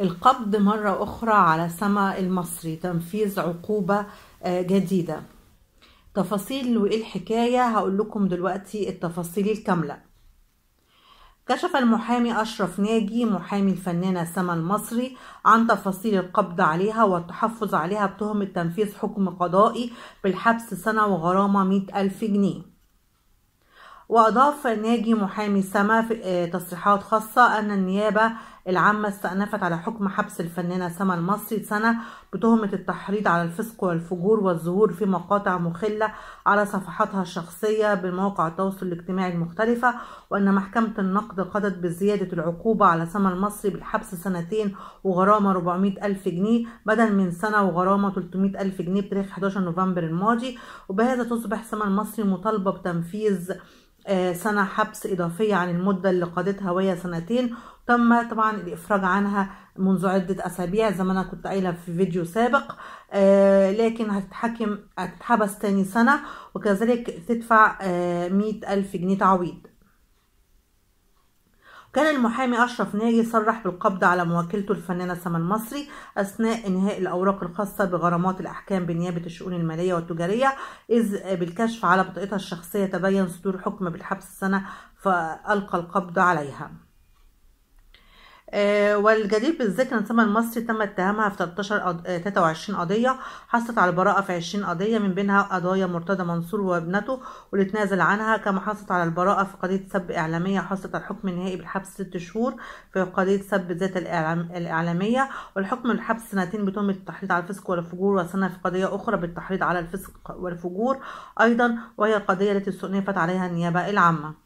القبض مرة أخرى على سما المصري تنفيذ عقوبة آه، جديدة تفاصيل وإيه الحكاية هقول لكم دلوقتي التفاصيل الكاملة كشف المحامي أشرف ناجي محامي الفنانة سما المصري عن تفاصيل القبض عليها والتحفظ عليها بتهمة تنفيذ حكم قضائي بالحبس سنة وغرامة 100 ألف جنيه وأضاف ناجي محامي سما في آه، تصريحات خاصة أن النيابة العامة استأنفت على حكم حبس الفنانة سما المصري سنة بتهمة التحريض على الفسق والفجور والظهور في مقاطع مخلة على صفحاتها الشخصية بمواقع التواصل الاجتماعي المختلفة وأن محكمة النقد قضت بزيادة العقوبة على سما المصري بالحبس سنتين وغرامة 400 ألف جنيه بدل من سنة وغرامة 300 ألف جنيه بتاريخ 11 نوفمبر الماضي وبهذا تصبح سما المصري مطالبة بتنفيذ آه، سنة حبس إضافية عن المدة اللي قضتها وهي سنتين تم طبعا الإفراج عنها منذ عدة أسابيع زي ما أنا كنت قايلة في فيديو سابق آه، لكن هتتحكم هتتحبس تاني سنة وكذلك تدفع آه، مية ألف جنيه تعويض كان المحامي أشرف ناجي صرح بالقبض على مواكلته الفنانة سما المصري أثناء إنهاء الأوراق الخاصة بغرامات الأحكام بنيابة الشؤون المالية والتجارية إذ بالكشف على بطاقتها الشخصية تبين صدور حكم بالحبس السنه فألقى القبض عليها آه، والجدير بالذكر أن المصري تم اتهامها في 13 23 آه، قضية حصلت على البراءة في 20 قضية من بينها قضايا مرتضى منصور وابنته واللي اتنازل عنها كما حصلت على البراءة في قضية سب إعلامية حصلت على الحكم النهائي بالحبس 6 شهور في قضية سب ذات الإعلام الإعلامية والحكم بالحبس سنتين بتهمة التحريض على الفسق والفجور وسنة في قضية أخرى بالتحريض على الفسق والفجور أيضا وهي القضية التي استنفت عليها النيابة العامة